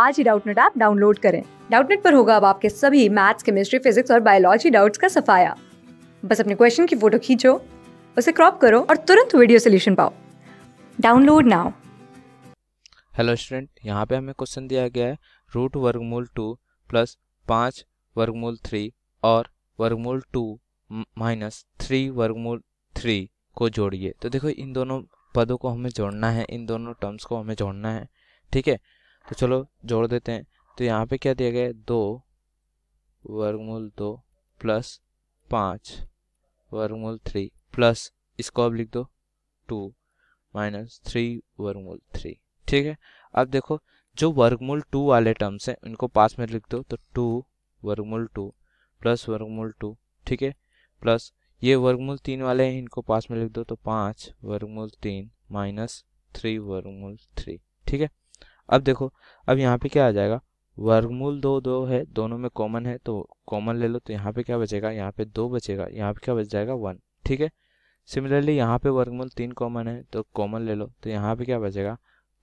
आज ही Doubtnut app download करें डाउटनेट पर होगा अब आपके सभी मैथ्स केमिस्ट्री फिजिक्स और बायोलॉजी डाउट्स का सफाया बस अपने क्वेश्चन की फोटो खींचो उसे क्रॉप करो और तुरंत वीडियो सोल्यूशन पाओ डाउनलोड नाउ हेलो स्टूडेंट यहाँ पे हमें क्वेश्चन दिया गया है रूट वर्गमूल टू प्लस पाँच वर्गमूल थ्री और वर्गमूल टू माइनस थ्री वर्गमूल थ्री को जोड़िए तो देखो इन दोनों पदों को हमें जोड़ना है इन दोनों टर्म्स को हमें जोड़ना है ठीक है तो चलो जोड़ देते हैं तो यहाँ पे क्या दिया गया है दो वर्गमूल दो प्लस पाँच वर्गमूल थ्री प्लस इसको अब लिख दो टू माइनस थ्री वर्गमूल थ्री ठीक है अब देखो जो वर्गमूल टू वाले टर्म्स हैं उनको पास में लिख दो तो टू वर्गमूल टू प्लस वर्गमूल टू ठीक है प्लस ये वर्गमूल तीन वाले हैं इनको पास में लिख दो तो पाँच वर्गमूल तीन माइनस थ्री वर्गमूल थ्री ठीक है अब देखो अब यहाँ पे क्या आ जाएगा वर्गमूल दो दो है दोनों में कॉमन है तो कॉमन ले लो तो यहाँ पे क्या बचेगा यहाँ पे दो बचेगा यहाँ पे क्या बच जाएगा वन ठीक है सिमिलरली यहाँ पे वर्गमूल तीन कॉमन है तो कॉमन ले लो तो यहाँ पे क्या बचेगा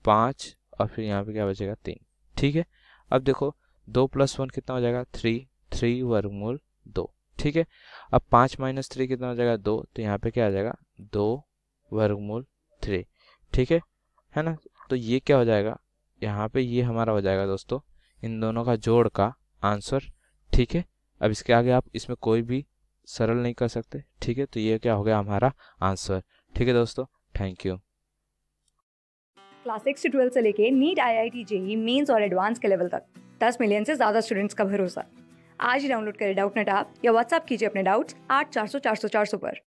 पाँच और फिर यहाँ पे क्या बचेगा तीन ठीक है अब देखो दो प्लस वन कितना हो जाएगा थ्री थ्री वर्गमूल दो ठीक है अब पाँच माइनस थ्री कितना हो जाएगा दो तो यहाँ पे क्या आ जाएगा दो वर्गमूल थ्री ठीक है है ना तो ये क्या हो जाएगा यहाँ पे ये हमारा हो जाएगा दोस्तों इन दोनों का जोड़ का आंसर ठीक है अब इसके आगे आप इसमें कोई भी सरल नहीं कर सकते ठीक है तो ये क्या हो गया हमारा आंसर ठीक है दोस्तों थैंक यू क्लास सिक्स से ट्वेल्थ से लेके NEET I I T JEE mains और एडवांस के लेवल तक दस मिलियन से ज़्यादा स्टूडेंट्स का भरोसा आज ही डाउनलोड करें डाउट नेट आप या व्हाट्सअप कीजिए अपने डाउट्स आठ चार सौ चार सौ चार सौ पर